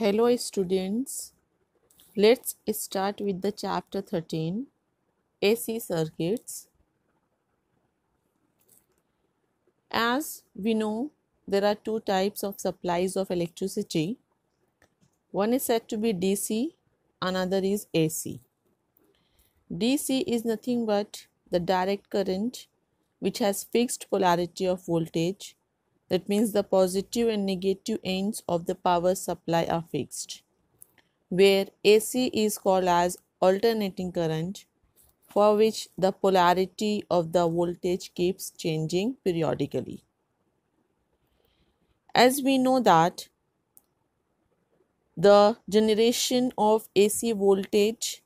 Hello, students. Let's start with the chapter 13 AC circuits. As we know, there are two types of supplies of electricity. One is said to be DC, another is AC. DC is nothing but the direct current which has fixed polarity of voltage that means the positive and negative ends of the power supply are fixed. Where AC is called as alternating current for which the polarity of the voltage keeps changing periodically. As we know that the generation of AC voltage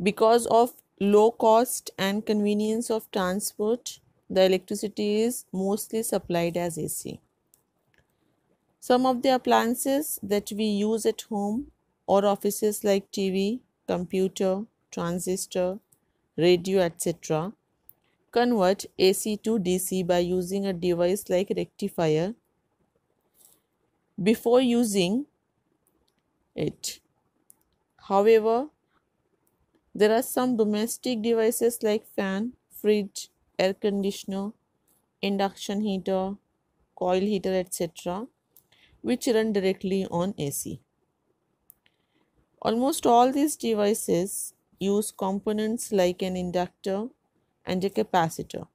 because of low cost and convenience of transport the electricity is mostly supplied as AC. Some of the appliances that we use at home or offices like TV, computer, transistor, radio, etc. Convert AC to DC by using a device like rectifier before using it. However, there are some domestic devices like fan, fridge, air conditioner, induction heater, coil heater, etc., which run directly on AC. Almost all these devices use components like an inductor and a capacitor.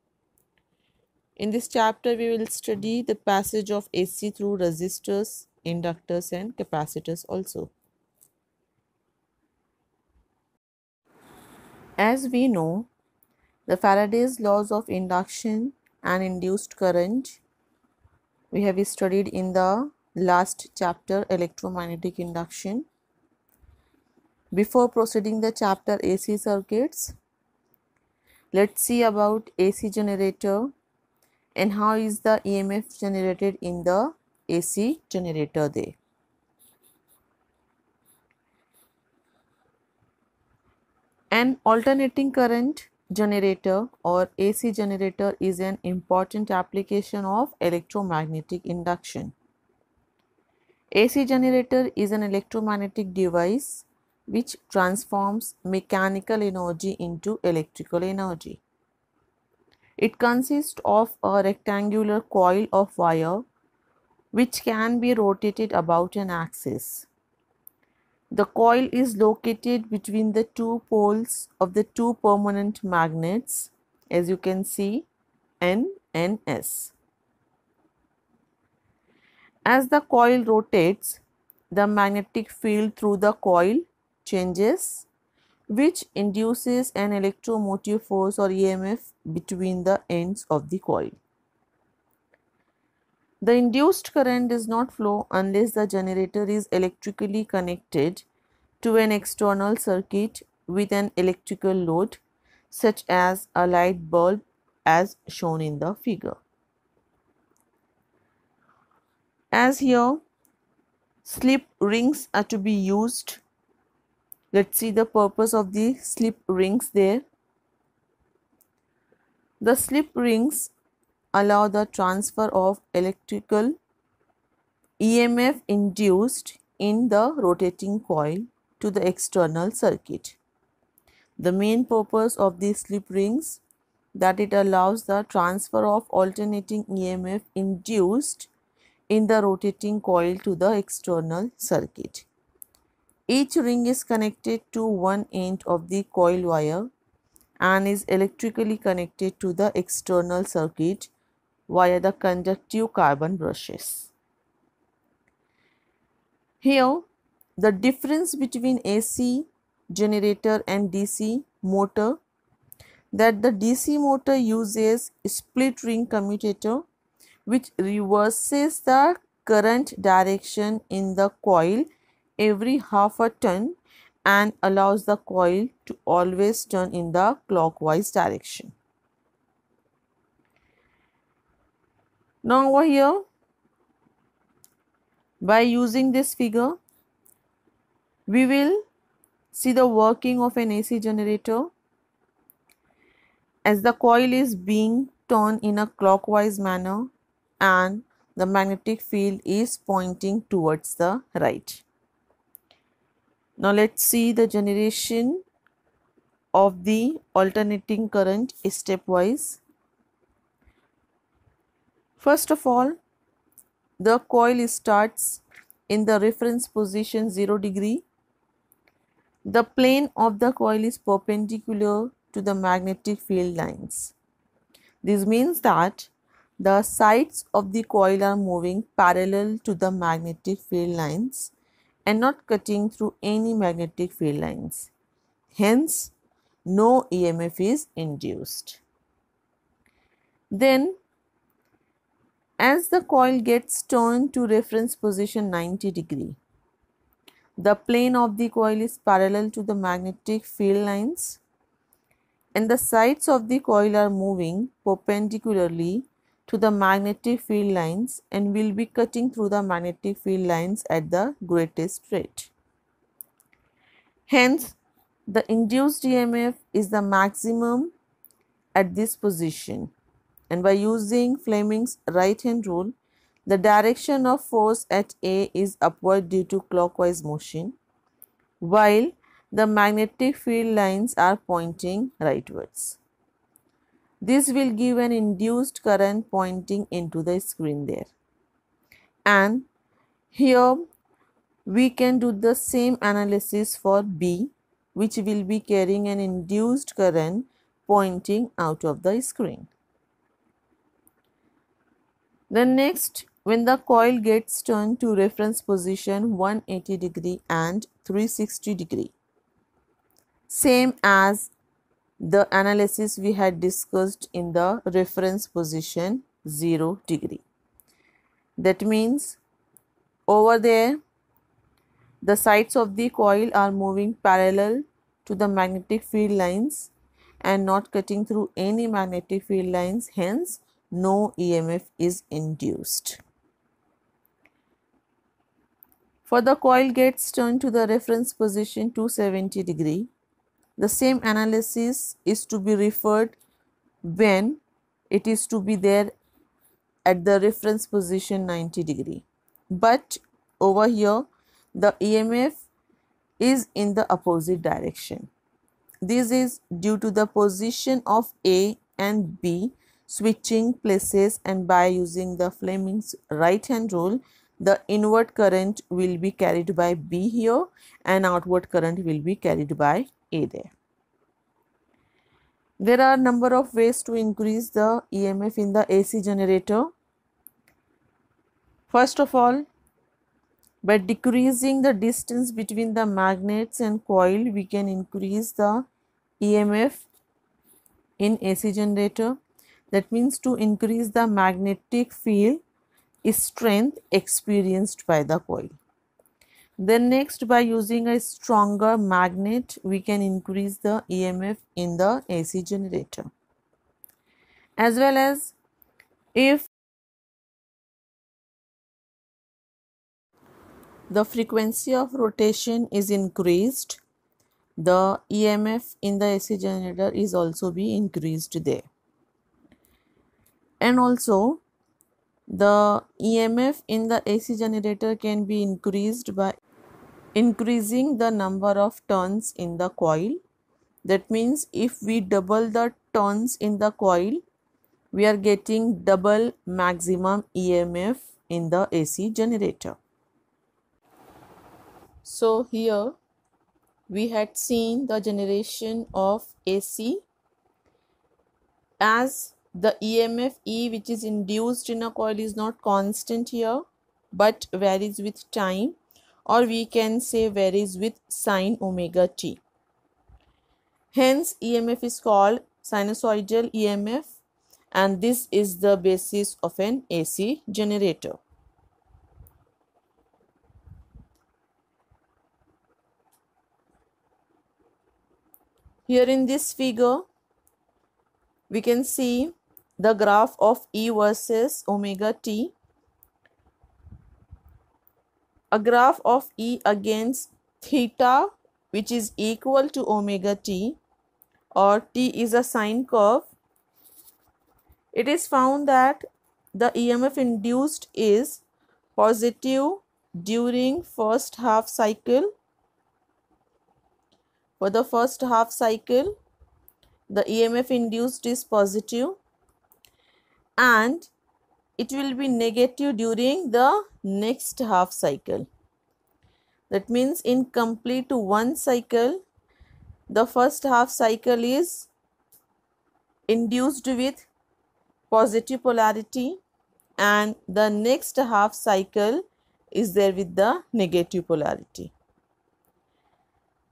In this chapter, we will study the passage of AC through resistors, inductors, and capacitors also. As we know, the Faraday's laws of induction and induced current we have studied in the last chapter electromagnetic induction. Before proceeding the chapter AC circuits, let's see about AC generator and how is the EMF generated in the AC generator there. An alternating current generator or AC generator is an important application of electromagnetic induction. AC generator is an electromagnetic device which transforms mechanical energy into electrical energy. It consists of a rectangular coil of wire which can be rotated about an axis. The coil is located between the two poles of the two permanent magnets as you can see N and S. As the coil rotates, the magnetic field through the coil changes which induces an electromotive force or EMF between the ends of the coil. The induced current does not flow unless the generator is electrically connected to an external circuit with an electrical load such as a light bulb as shown in the figure. As here slip rings are to be used. Let's see the purpose of the slip rings there. The slip rings allow the transfer of electrical EMF induced in the rotating coil to the external circuit. The main purpose of these slip rings that it allows the transfer of alternating EMF induced in the rotating coil to the external circuit. Each ring is connected to one end of the coil wire and is electrically connected to the external circuit via the conductive carbon brushes. Here, the difference between AC generator and DC motor that the DC motor uses split ring commutator which reverses the current direction in the coil every half a turn and allows the coil to always turn in the clockwise direction. Now over here, by using this figure, we will see the working of an AC generator as the coil is being turned in a clockwise manner and the magnetic field is pointing towards the right. Now let's see the generation of the alternating current stepwise. First of all, the coil starts in the reference position 0 degree. The plane of the coil is perpendicular to the magnetic field lines. This means that the sides of the coil are moving parallel to the magnetic field lines and not cutting through any magnetic field lines. Hence, no EMF is induced. Then as the coil gets turned to reference position 90 degree, the plane of the coil is parallel to the magnetic field lines and the sides of the coil are moving perpendicularly to the magnetic field lines and will be cutting through the magnetic field lines at the greatest rate. Hence, the induced EMF is the maximum at this position and by using Fleming's right hand rule, the direction of force at A is upward due to clockwise motion, while the magnetic field lines are pointing rightwards. This will give an induced current pointing into the screen there. And here we can do the same analysis for B which will be carrying an induced current pointing out of the screen. Then next, when the coil gets turned to reference position 180 degree and 360 degree. Same as the analysis we had discussed in the reference position 0 degree. That means over there the sides of the coil are moving parallel to the magnetic field lines and not cutting through any magnetic field lines hence no EMF is induced. For the coil gets turned to the reference position 270 degree. The same analysis is to be referred when it is to be there at the reference position 90 degree. But over here the EMF is in the opposite direction. This is due to the position of A and B switching places and by using the Fleming's right hand rule the inward current will be carried by B here and outward current will be carried by A there. There are number of ways to increase the EMF in the AC generator. First of all, by decreasing the distance between the magnets and coil, we can increase the EMF in AC generator that means to increase the magnetic field strength experienced by the coil. Then next by using a stronger magnet we can increase the EMF in the AC generator. As well as if the frequency of rotation is increased the EMF in the AC generator is also be increased there and also the EMF in the AC generator can be increased by increasing the number of turns in the coil. That means if we double the turns in the coil, we are getting double maximum EMF in the AC generator. So here we had seen the generation of AC as the EMF E which is induced in a coil is not constant here but varies with time or we can say varies with sine omega t. Hence EMF is called sinusoidal EMF and this is the basis of an AC generator. Here in this figure we can see the graph of E versus omega t. A graph of E against theta which is equal to omega t or t is a sine curve. It is found that the EMF induced is positive during first half cycle. For the first half cycle, the EMF induced is positive and it will be negative during the next half cycle. That means in complete one cycle, the first half cycle is induced with positive polarity and the next half cycle is there with the negative polarity.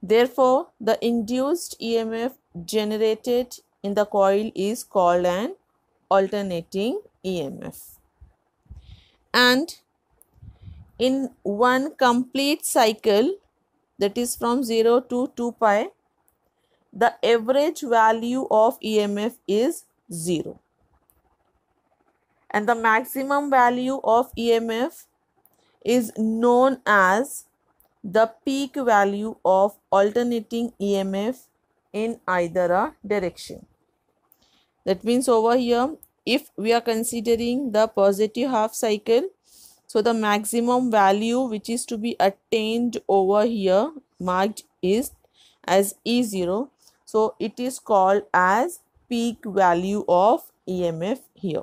Therefore, the induced EMF generated in the coil is called an alternating EMF. And in one complete cycle that is from 0 to 2 pi, the average value of EMF is 0. And the maximum value of EMF is known as the peak value of alternating EMF in either a direction that means over here if we are considering the positive half cycle so the maximum value which is to be attained over here marked is as E0 so it is called as peak value of EMF here.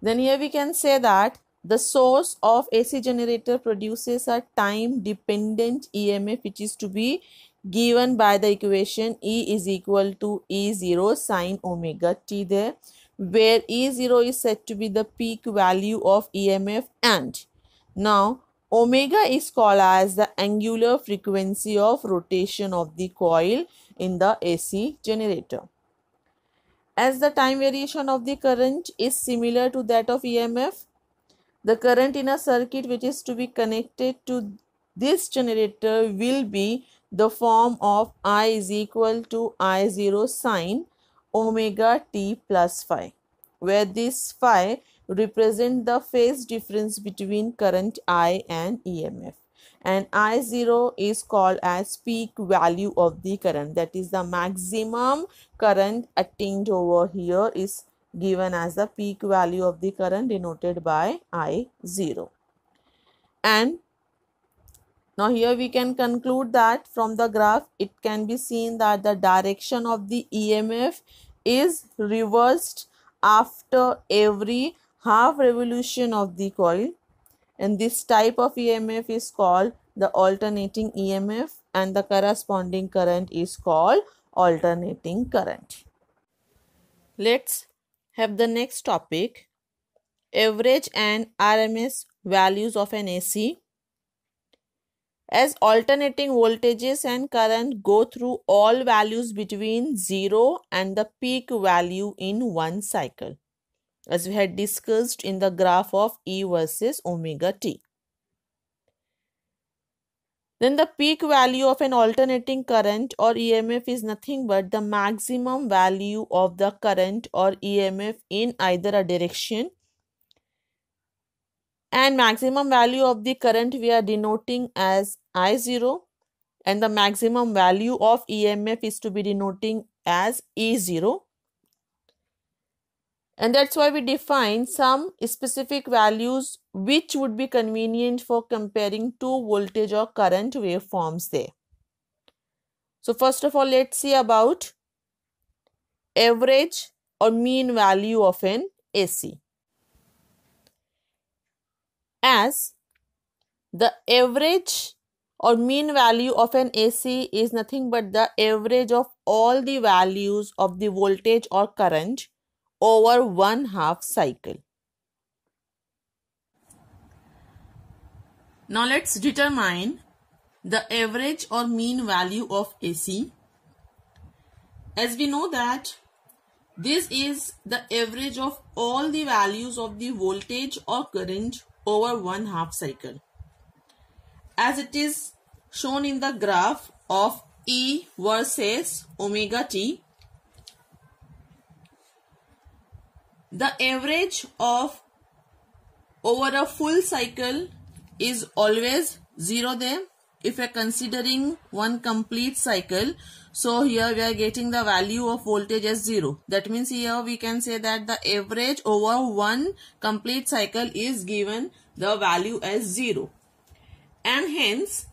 Then here we can say that the source of AC generator produces a time dependent EMF which is to be given by the equation E is equal to E0 sine omega t there where E0 is said to be the peak value of EMF and now omega is called as the angular frequency of rotation of the coil in the AC generator. As the time variation of the current is similar to that of EMF, the current in a circuit which is to be connected to this generator will be the form of I is equal to I0 sine omega t plus phi where this phi represent the phase difference between current I and EMF and I0 is called as peak value of the current that is the maximum current attained over here is given as the peak value of the current denoted by I0. And now here we can conclude that from the graph it can be seen that the direction of the EMF is reversed after every half revolution of the coil and this type of EMF is called the alternating EMF and the corresponding current is called alternating current. Let's have the next topic average and RMS values of an AC. As alternating voltages and current go through all values between 0 and the peak value in one cycle, as we had discussed in the graph of E versus omega t. Then the peak value of an alternating current or EMF is nothing but the maximum value of the current or EMF in either a direction. And maximum value of the current we are denoting as I0 and the maximum value of EMF is to be denoting as E0 and that's why we define some specific values which would be convenient for comparing two voltage or current waveforms there. So first of all let's see about average or mean value of an AC. As the average or mean value of an AC is nothing but the average of all the values of the voltage or current over one half cycle. Now let's determine the average or mean value of AC. As we know that this is the average of all the values of the voltage or current over one half cycle. As it is shown in the graph of E versus omega t The average of over a full cycle is always 0 there. If we are considering one complete cycle, so here we are getting the value of voltage as 0. That means here we can say that the average over one complete cycle is given the value as 0. And hence,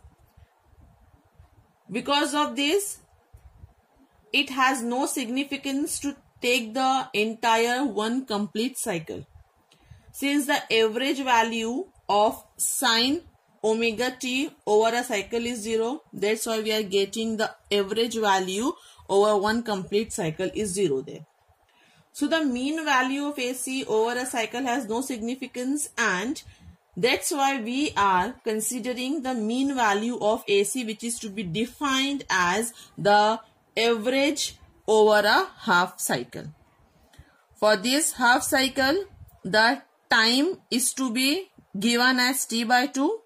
because of this, it has no significance to take the entire one complete cycle. Since the average value of sine omega t over a cycle is 0, that's why we are getting the average value over one complete cycle is 0 there. So the mean value of AC over a cycle has no significance and that's why we are considering the mean value of AC which is to be defined as the average over a half cycle. For this half cycle, the time is to be given as T by 2.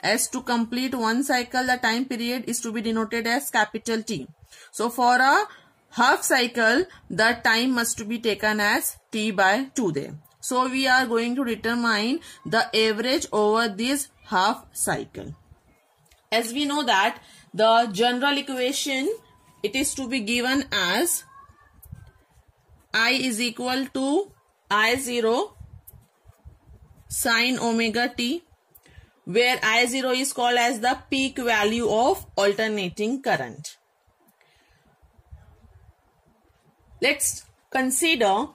As to complete one cycle, the time period is to be denoted as capital T. So for a half cycle, the time must be taken as T by 2 there. So we are going to determine the average over this half cycle. As we know that the general equation it is to be given as i is equal to i0 sine omega t where i0 is called as the peak value of alternating current. Let's consider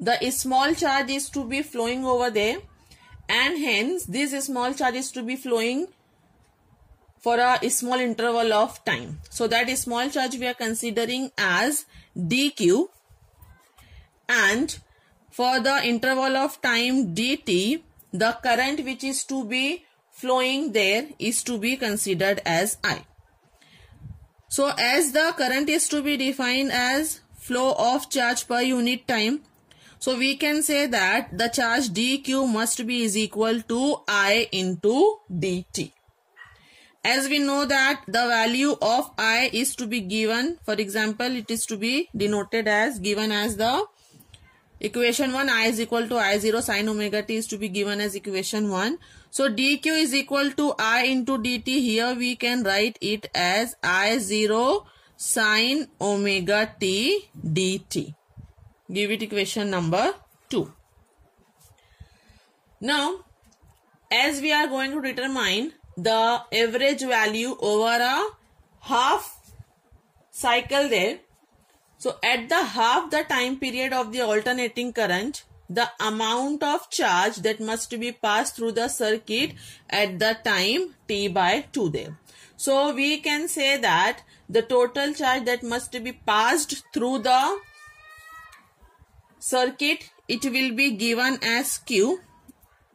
the small charge is to be flowing over there and hence this small charge is to be flowing for a small interval of time. So that small charge we are considering as dq and for the interval of time dt the current which is to be flowing there is to be considered as i. So as the current is to be defined as flow of charge per unit time so we can say that the charge dq must be is equal to i into dt. As we know that the value of i is to be given, for example, it is to be denoted as given as the equation 1 i is equal to i0 sine omega t is to be given as equation 1. So dq is equal to i into dt. Here we can write it as i0 sine omega t dt. Give it equation number 2. Now, as we are going to determine the average value over a half cycle there. So at the half the time period of the alternating current, the amount of charge that must be passed through the circuit at the time t by 2 there. So we can say that the total charge that must be passed through the circuit, it will be given as Q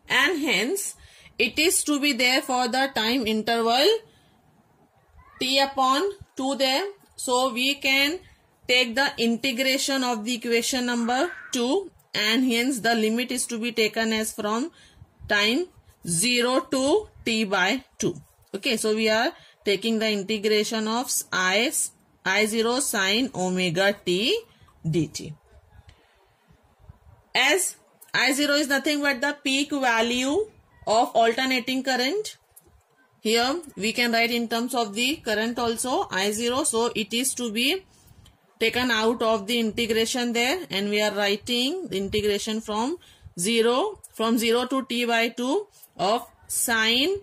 and hence it is to be there for the time interval t upon 2 there. So we can take the integration of the equation number 2 and hence the limit is to be taken as from time 0 to t by 2. Okay, so we are taking the integration of i, i0 sine omega t dt. As i0 is nothing but the peak value of alternating current. Here we can write in terms of the current also I0. So it is to be taken out of the integration there and we are writing the integration from 0 from 0 to t by 2 of sine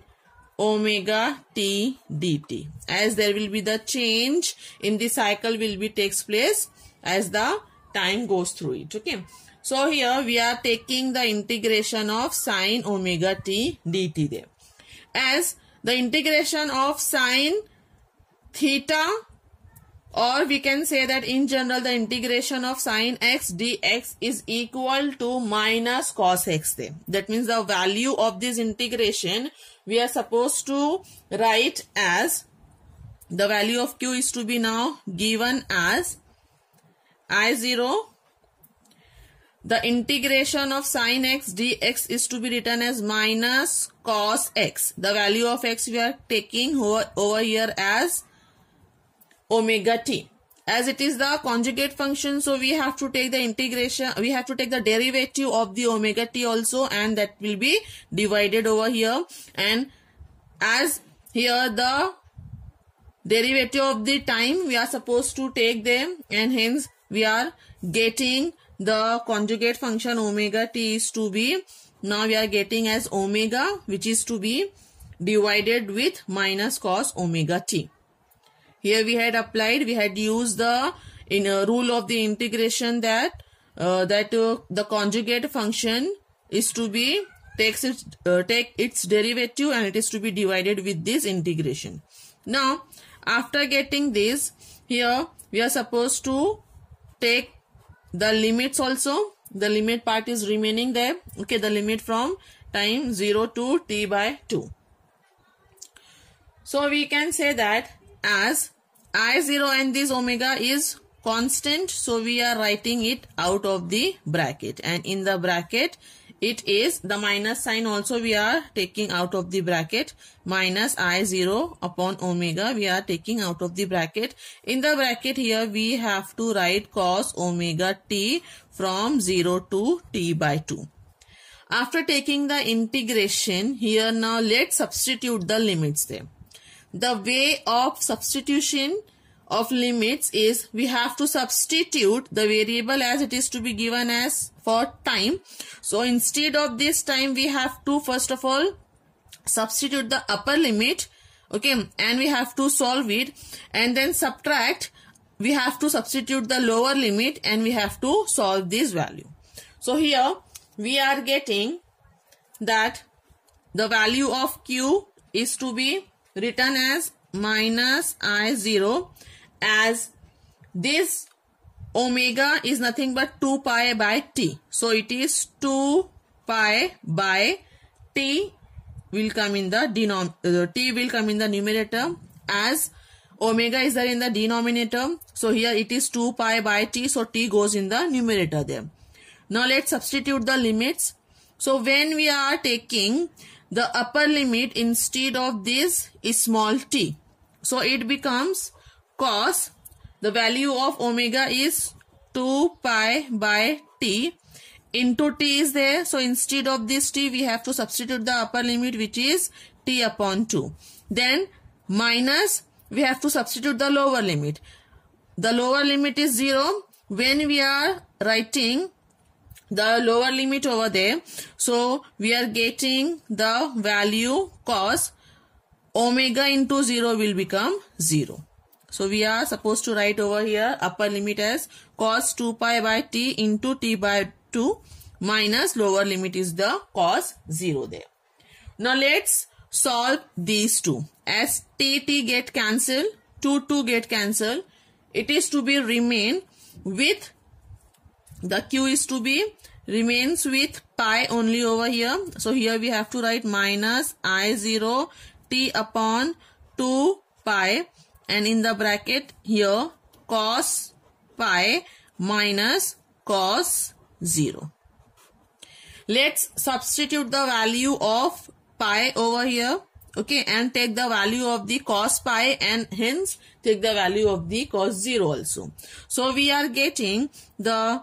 omega t dt as there will be the change in the cycle will be takes place as the time goes through it okay so here we are taking the integration of sine omega t dt there. As the integration of sine theta or we can say that in general the integration of sine x dx is equal to minus cos x there. That means the value of this integration we are supposed to write as the value of q is to be now given as i0 the integration of sin x dx is to be written as minus cos x. The value of x we are taking over, over here as omega t. As it is the conjugate function, so we have to take the integration, we have to take the derivative of the omega t also and that will be divided over here. And as here the derivative of the time, we are supposed to take them and hence we are getting the conjugate function omega t is to be now we are getting as omega which is to be divided with minus cos omega t. Here we had applied, we had used the in a uh, rule of the integration that uh, that uh, the conjugate function is to be takes its uh, take its derivative and it is to be divided with this integration. Now after getting this here we are supposed to take the limits also the limit part is remaining there okay the limit from time 0 to t by 2 so we can say that as i0 and this omega is constant so we are writing it out of the bracket and in the bracket it is the minus sign also we are taking out of the bracket minus i0 upon omega we are taking out of the bracket in the bracket here we have to write cos omega t from 0 to t by 2 after taking the integration here now let's substitute the limits there the way of substitution of limits is we have to substitute the variable as it is to be given as for time. So instead of this time we have to first of all substitute the upper limit okay and we have to solve it and then subtract we have to substitute the lower limit and we have to solve this value. So here we are getting that the value of q is to be written as minus i0 as this omega is nothing but 2 pi by t. So it is 2 pi by t will come in the denominator. Uh, t will come in the numerator as omega is there in the denominator. So here it is 2 pi by t. So t goes in the numerator there. Now let's substitute the limits. So when we are taking the upper limit instead of this is small t. So it becomes cos the value of omega is 2 pi by t into t is there so instead of this t we have to substitute the upper limit which is t upon 2 then minus we have to substitute the lower limit the lower limit is 0 when we are writing the lower limit over there so we are getting the value cos omega into 0 will become 0 so we are supposed to write over here upper limit as cos 2 pi by t into t by 2 minus lower limit is the cos 0 there. Now let's solve these two. As t t get cancelled, 2 2 get cancelled, it is to be remain with the q is to be remains with pi only over here. So here we have to write minus i0 t upon 2 pi and in the bracket here cos pi minus cos 0. Let's substitute the value of pi over here okay and take the value of the cos pi and hence take the value of the cos 0 also. So we are getting the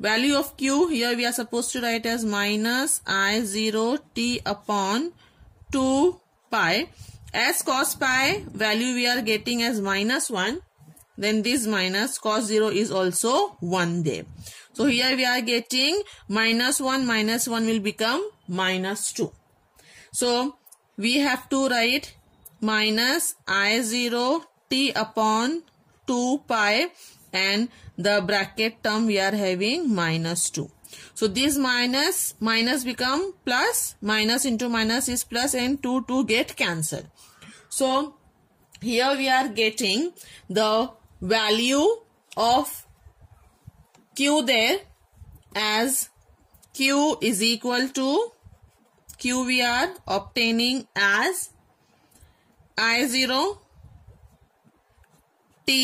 value of q here we are supposed to write as minus i0 t upon 2 pi as cos pi value we are getting as minus 1 then this minus cos 0 is also 1 there. So here we are getting minus 1 minus 1 will become minus 2. So we have to write minus i0 t upon 2 pi and the bracket term we are having minus 2. So this minus minus become plus minus into minus is plus and 2 2 get cancelled. So here we are getting the value of q there as q is equal to q we are obtaining as i0 t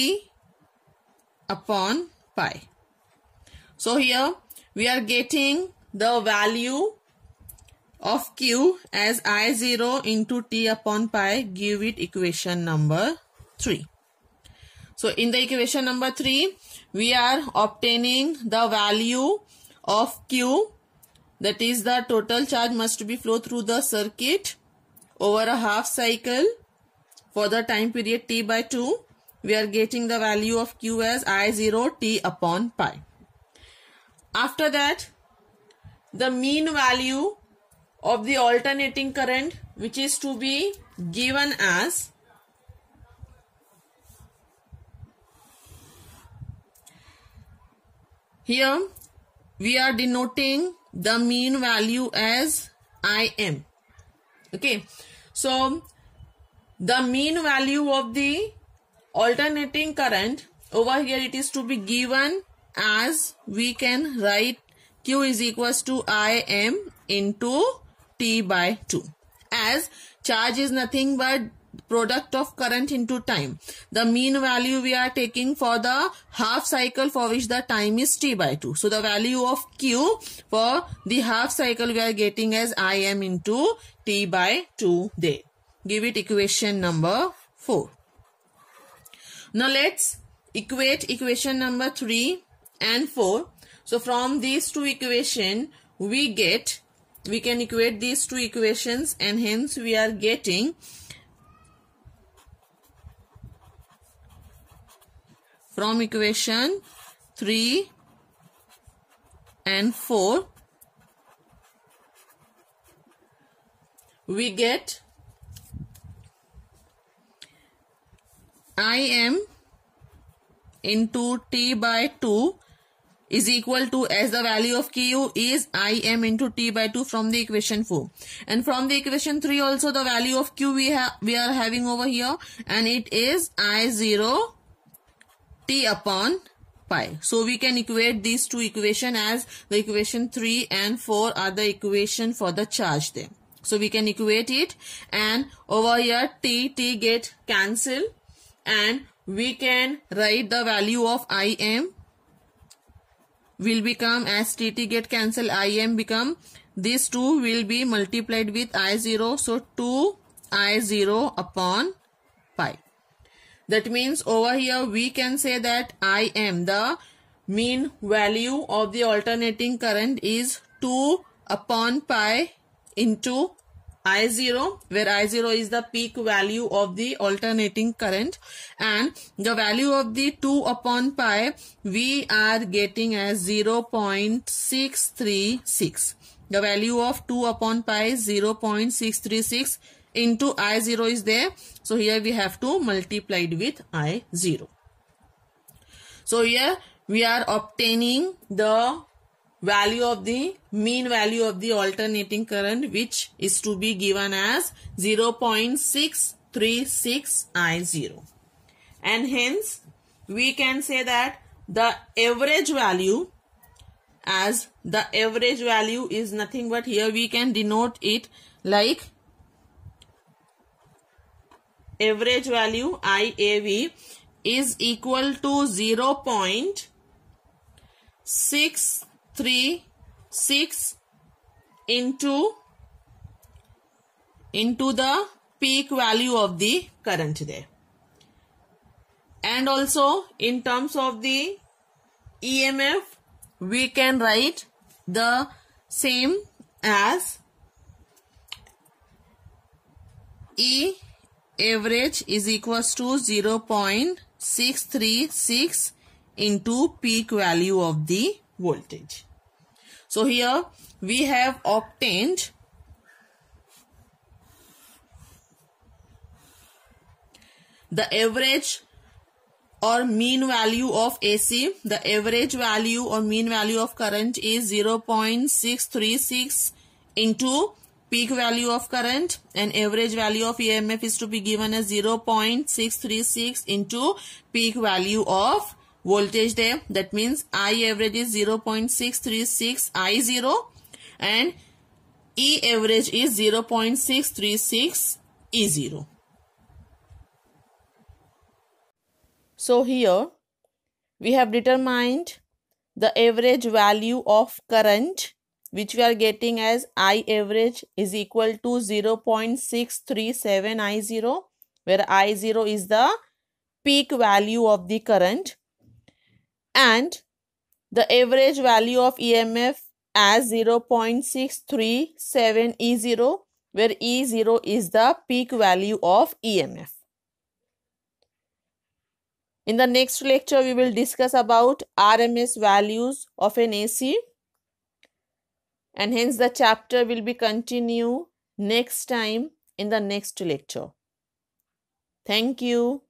upon pi. So here we are getting the value of Q as I0 into T upon pi give it equation number 3. So in the equation number 3 we are obtaining the value of Q that is the total charge must be flow through the circuit over a half cycle for the time period T by 2 we are getting the value of Q as I0 T upon pi. After that, the mean value of the alternating current which is to be given as here we are denoting the mean value as Im okay so the mean value of the alternating current over here it is to be given as we can write Q is equals to I m into T by 2 as charge is nothing but product of current into time. The mean value we are taking for the half cycle for which the time is t by 2. So the value of q for the half cycle we are getting as im into t by 2 there. Give it equation number 4. Now let's equate equation number 3 and 4. So from these two equation we get we can equate these two equations and hence we are getting from equation 3 and 4 we get I m into t by 2 is equal to as the value of Q is Im into T by 2 from the equation 4. And from the equation 3 also the value of Q we, have we are having over here and it is I0 T upon pi. So we can equate these two equation as the equation 3 and 4 are the equation for the charge there. So we can equate it and over here T, T get cancel and we can write the value of Im will become as TT get cancelled IM become these two will be multiplied with I0 so 2 I0 upon pi. That means over here we can say that IM the mean value of the alternating current is 2 upon pi into I0 where I0 is the peak value of the alternating current and the value of the 2 upon pi we are getting as 0.636. The value of 2 upon pi is 0.636 into I0 is there. So here we have to multiply it with I0. So here we are obtaining the value of the mean value of the alternating current which is to be given as 0.636 I0. And hence we can say that the average value as the average value is nothing but here we can denote it like average value IAV is equal to 0.6 3 6 into into the peak value of the current there and also in terms of the EMF we can write the same as E average is equals to 0.636 into peak value of the voltage. So here we have obtained the average or mean value of AC. The average value or mean value of current is 0.636 into peak value of current and average value of EMF is to be given as 0.636 into peak value of voltage there that means I average is 0.636 I0 and E average is 0.636 E0. So here we have determined the average value of current which we are getting as I average is equal to 0.637 I0 where I0 is the peak value of the current and the average value of EMF as 0.637 E0 where E0 is the peak value of EMF. In the next lecture, we will discuss about RMS values of an AC and hence the chapter will be continue next time in the next lecture. Thank you.